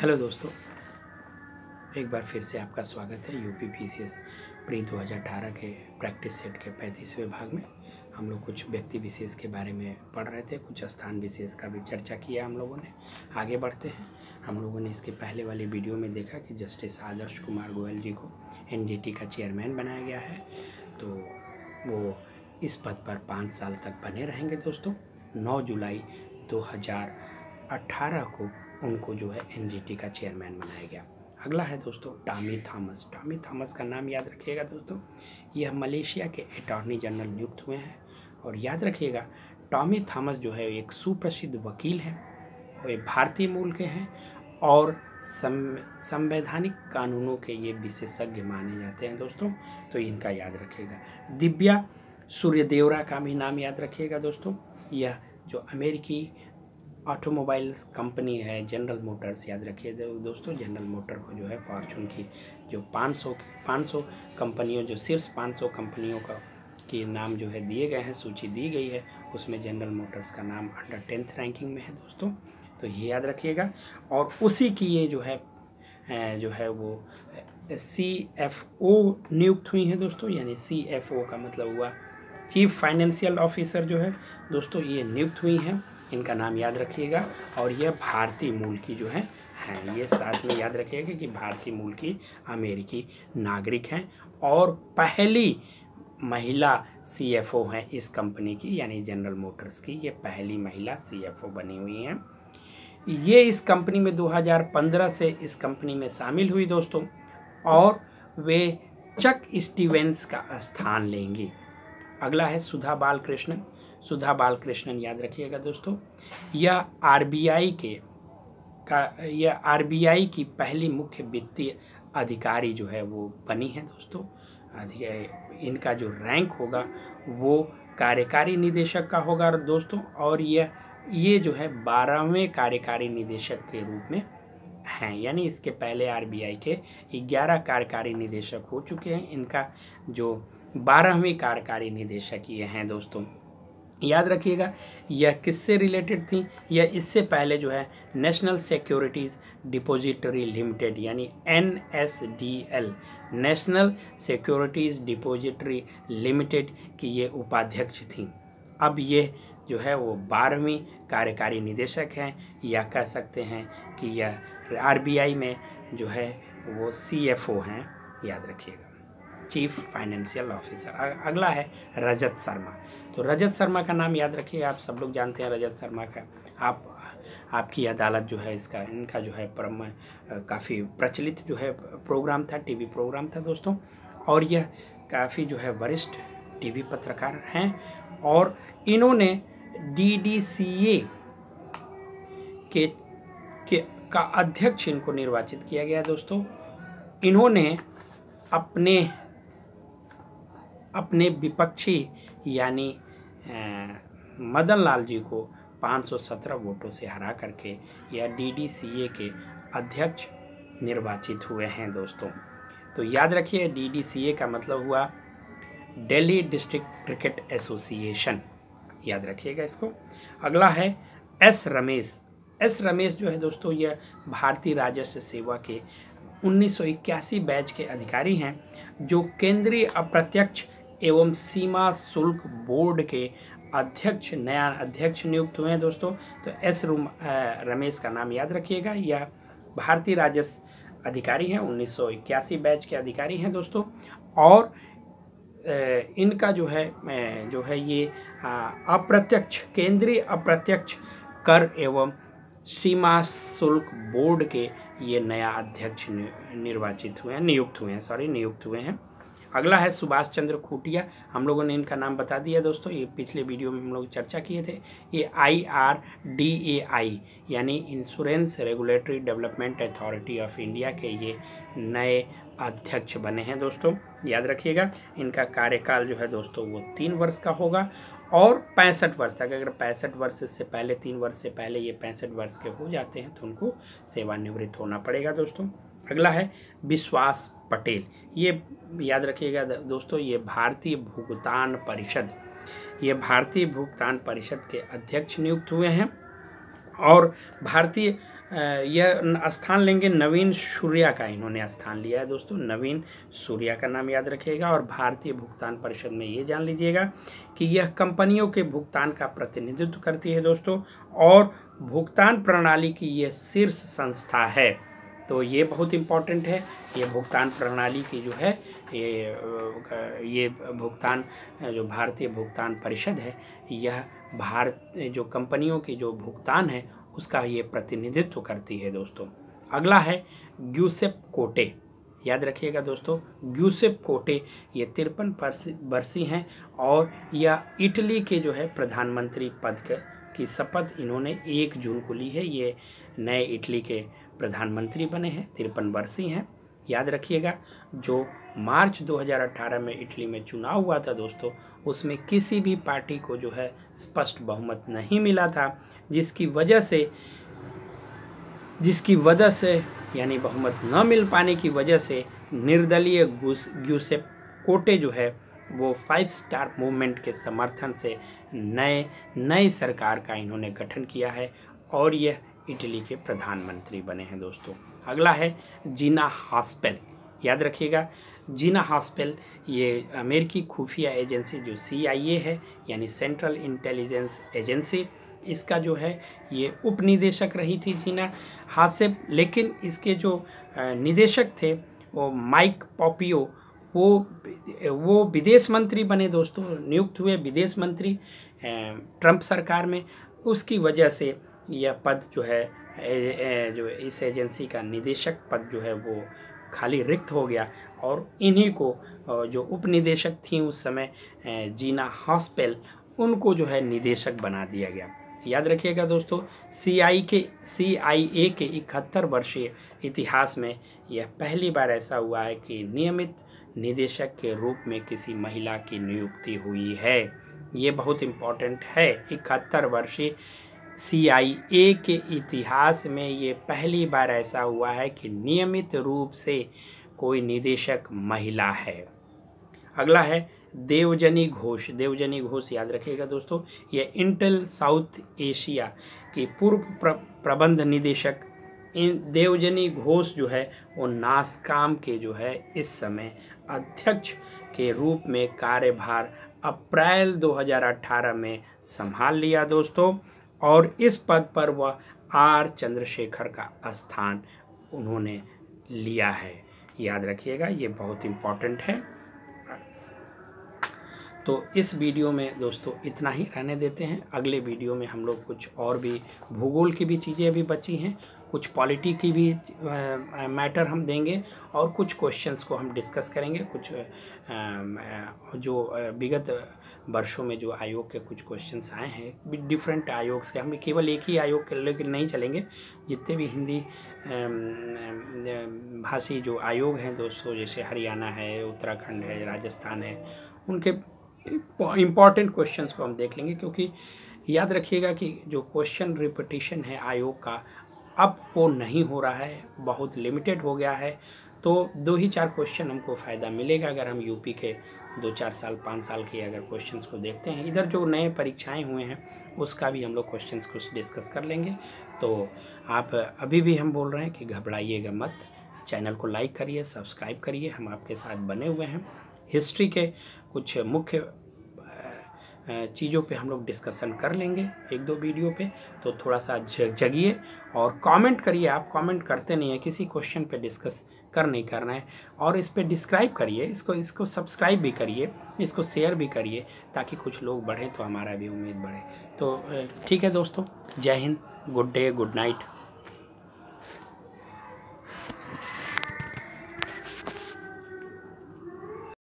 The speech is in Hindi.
हेलो दोस्तों एक बार फिर से आपका स्वागत है यू सी एस प्री दो के प्रैक्टिस सेट के पैंतीसवें भाग में हम लोग कुछ व्यक्ति विशेष के बारे में पढ़ रहे थे कुछ स्थान विशेष का भी चर्चा किया हम लोगों ने आगे बढ़ते हैं हम लोगों ने इसके पहले वाले वीडियो में देखा कि जस्टिस आदर्श कुमार गोयल जी को एन का चेयरमैन बनाया गया है तो वो इस पद पर पाँच साल तक बने रहेंगे दोस्तों नौ जुलाई 2018 को उनको जो है एन का चेयरमैन बनाया गया अगला है दोस्तों टामी थॉमस टामी थॉमस का नाम याद रखिएगा दोस्तों यह मलेशिया के अटॉर्नी जनरल नियुक्त हुए हैं और याद रखिएगा टॉमी थॉमस जो है एक सुप्रसिद्ध वकील हैं वे भारतीय मूल के हैं और संवैधानिक कानूनों के ये विशेषज्ञ माने जाते हैं दोस्तों तो इनका याद रखिएगा दिव्या सूर्यदेवरा का भी नाम याद रखिएगा दोस्तों यह जो अमेरिकी ऑटोमोबाइल्स कंपनी है जनरल मोटर्स याद रखिए तो दोस्तों जनरल मोटर को जो है फॉर्चून की जो 500 500 कंपनियों जो शीर्ष 500 कंपनियों का के नाम जो है दिए गए हैं सूची दी गई है उसमें जनरल मोटर्स का नाम अंडर टेंथ रैंकिंग में है दोस्तों तो ये याद रखिएगा और उसी की ये जो है जो है वो सी एफ ओ नियुक्त हुई हैं दोस्तों यानी सी एफ ओ का मतलब हुआ चीफ फाइनेंशियल ऑफिसर जो है दोस्तों ये नियुक्त हुई हैं इनका नाम याद रखिएगा और यह भारतीय मूल की जो है हैं ये साथ में याद रखिएगा कि भारतीय मूल की अमेरिकी नागरिक हैं और पहली महिला सीएफओ हैं इस कंपनी की यानी जनरल मोटर्स की ये पहली महिला सीएफओ बनी हुई हैं ये इस कंपनी में 2015 से इस कंपनी में शामिल हुई दोस्तों और वे चक स्टीवेंस का स्थान लेंगी अगला है सुधा बालकृष्णन सुधा बालकृष्णन याद रखिएगा दोस्तों यह आरबीआई के का यह आरबीआई की पहली मुख्य वित्तीय अधिकारी जो है वो बनी है दोस्तों इनका जो रैंक होगा वो कार्यकारी निदेशक का होगा दोस्तों और यह ये जो है बारहवें कार्यकारी निदेशक के रूप में हैं यानी इसके पहले आरबीआई के ग्यारह कार्यकारी निदेशक हो चुके हैं इनका जो बारहवें कार्यकारी निदेशक ये हैं दोस्तों याद रखिएगा यह किससे रिलेटेड थी यह इससे पहले जो है नेशनल सिक्योरिटीज़ डिपॉजिटरी लिमिटेड यानी N S D L National Securities Depository Limited की ये उपाध्यक्ष थी अब ये जो है वो बारहवीं कार्यकारी निदेशक हैं या कह सकते हैं कि यह आरबीआई में जो है वो सीएफओ हैं याद रखिएगा चीफ फाइनेंशियल ऑफिसर अगला है रजत शर्मा तो रजत शर्मा का नाम याद रखिए आप सब लोग जानते हैं रजत शर्मा का आप आपकी अदालत जो है इसका इनका जो है परम काफ़ी प्रचलित जो है प्रोग्राम था टीवी प्रोग्राम था दोस्तों और यह काफ़ी जो है वरिष्ठ टीवी पत्रकार हैं और इन्होंने डीडीसीए के के का अध्यक्ष इनको निर्वाचित किया गया दोस्तों इन्होंने अपने अपने विपक्षी यानी मदन लाल जी को 517 वोटों से हरा करके यह डीडीसीए के अध्यक्ष निर्वाचित हुए हैं दोस्तों तो याद रखिए डीडीसीए का मतलब हुआ दिल्ली डिस्ट्रिक्ट क्रिकेट एसोसिएशन याद रखिएगा इसको अगला है एस रमेश एस रमेश जो है दोस्तों यह भारतीय राजस्व सेवा के 1981 बैच के अधिकारी हैं जो केंद्रीय अप्रत्यक्ष एवं सीमा शुल्क बोर्ड के अध्यक्ष नया अध्यक्ष नियुक्त हुए हैं दोस्तों तो एस रूम रमेश का नाम याद रखिएगा यह भारतीय राजस्व अधिकारी हैं उन्नीस बैच के अधिकारी हैं दोस्तों और इनका जो है जो है ये अप्रत्यक्ष केंद्रीय अप्रत्यक्ष कर एवं सीमा शुल्क बोर्ड के ये नया अध्यक्ष निर्वाचित हुए हैं नियुक्त हुए हैं सॉरी नियुक्त हुए हैं अगला है सुभाष चंद्र खूटिया हम लोगों ने इनका नाम बता दिया दोस्तों ये पिछले वीडियो में हम लोग चर्चा किए थे ये I R D A I यानी insurance regulatory development authority of India के ये नए अध्यक्ष बने हैं दोस्तों याद रखिएगा इनका कार्यकाल जो है दोस्तों वो तीन वर्ष का होगा और पैंसठ वर्ष तक अगर पैंसठ वर्ष से पहले तीन वर्ष से पहले ये पैंसठ वर्ष के हो जाते हैं तो उनको सेवानिवृत्त होना पड़ेगा दोस्तों अगला है विश्वास पटेल ये याद रखिएगा दोस्तों ये भारतीय भुगतान परिषद ये भारतीय भुगतान परिषद के अध्यक्ष नियुक्त हुए हैं और भारतीय यह स्थान लेंगे नवीन सूर्या का इन्होंने स्थान लिया है दोस्तों नवीन सूर्या का नाम याद रखिएगा और भारतीय भुगतान परिषद में ये जान लीजिएगा कि यह कंपनियों के भुगतान का प्रतिनिधित्व करती है दोस्तों और भुगतान प्रणाली की यह शीर्ष संस्था है तो ये बहुत इम्पॉर्टेंट है ये भुगतान प्रणाली की जो है ये ये भुगतान जो भारतीय भुगतान परिषद है यह भारत जो कंपनियों की जो भुगतान है उसका ये प्रतिनिधित्व करती है दोस्तों अगला है ग्यूसेप कोटे याद रखिएगा दोस्तों ग्यूसेप कोटे ये तिरपन बरसी हैं और यह इटली के जो है प्रधानमंत्री पद के की शपथ इन्होंने एक जून को ली है ये नए इटली के प्रधानमंत्री बने हैं तिरपन वर्षीय हैं याद रखिएगा जो मार्च 2018 में इटली में चुनाव हुआ था दोस्तों उसमें किसी भी पार्टी को जो है स्पष्ट बहुमत नहीं मिला था जिसकी वजह से जिसकी वजह से यानी बहुमत न मिल पाने की वजह से निर्दलीय ग्यूसेप कोटे जो है वो फाइव स्टार मूवमेंट के समर्थन से नए नए सरकार का इन्होंने गठन किया है और यह इटली के प्रधानमंत्री बने हैं दोस्तों अगला है जीना हास्पेल याद रखिएगा जीना हास्पेल ये अमेरिकी खुफिया एजेंसी जो सीआईए है यानी सेंट्रल इंटेलिजेंस एजेंसी इसका जो है ये उपनिदेशक रही थी जीना हासेप लेकिन इसके जो निदेशक थे वो माइक पॉपियो वो वो विदेश मंत्री बने दोस्तों नियुक्त हुए विदेश मंत्री ट्रंप सरकार में उसकी वजह से यह पद जो है ए, ए, जो इस एजेंसी का निदेशक पद जो है वो खाली रिक्त हो गया और इन्हीं को जो उपनिदेशक थी उस समय जीना हॉस्पेल उनको जो है निदेशक बना दिया गया याद रखिएगा दोस्तों सीआई के सीआईए के इकहत्तर वर्षीय इतिहास में यह पहली बार ऐसा हुआ है कि नियमित निदेशक के रूप में किसी महिला की नियुक्ति हुई है ये बहुत इम्पॉर्टेंट है इकहत्तर वर्षीय सीआईए के इतिहास में ये पहली बार ऐसा हुआ है कि नियमित रूप से कोई निदेशक महिला है अगला है देवजनी घोष देवजनी घोष याद रखिएगा दोस्तों यह इंटेल साउथ एशिया की पूर्व प्र, प्रबंध निदेशक इन देवजनी घोष जो है वो नासकाम के जो है इस समय अध्यक्ष के रूप में कार्यभार अप्रैल 2018 में संभाल लिया दोस्तों और इस पद पर वह आर चंद्रशेखर का स्थान उन्होंने लिया है याद रखिएगा ये बहुत इम्पॉर्टेंट है तो इस वीडियो में दोस्तों इतना ही रहने देते हैं अगले वीडियो में हम लोग कुछ और भी भूगोल की भी चीज़ें अभी बची हैं कुछ पॉलिटी की भी मैटर हम देंगे और कुछ क्वेश्चंस को हम डिस्कस करेंगे कुछ आ, जो विगत वर्षों में जो आयोग के कुछ क्वेश्चन आए हैं डिफरेंट आयोग से हम केवल एक ही आयोग के लेकिन नहीं चलेंगे जितने भी हिंदी भाषी जो आयोग हैं दोस्तों जैसे हरियाणा है उत्तराखंड है राजस्थान है उनके इम्पॉर्टेंट क्वेश्चंस को हम देख लेंगे क्योंकि याद रखिएगा कि जो क्वेश्चन रिपीटिशन है आयोग का अब वो नहीं हो रहा है बहुत लिमिटेड हो गया है तो दो ही चार क्वेश्चन हमको फ़ायदा मिलेगा अगर हम यूपी के दो चार साल पाँच साल के अगर क्वेश्चंस को देखते हैं इधर जो नए परीक्षाएं हुए हैं उसका भी हम लोग क्वेश्चन कुछ डिस्कस कर लेंगे तो आप अभी भी हम बोल रहे हैं कि घबराइएगा मत चैनल को लाइक करिए सब्सक्राइब करिए हम आपके साथ बने हुए हैं हिस्ट्री के कुछ मुख्य चीज़ों पे हम लोग डिस्कशन कर लेंगे एक दो वीडियो पे तो थोड़ा सा जगिए और कमेंट करिए आप कमेंट करते नहीं हैं किसी क्वेश्चन पे डिस्कस कर नहीं करना है और इस पर डिस्क्राइब करिए इसको इसको सब्सक्राइब भी करिए इसको शेयर भी करिए ताकि कुछ लोग बढ़ें तो हमारा भी उम्मीद बढ़े तो ठीक है दोस्तों जय हिंद गुड डे गुड नाइट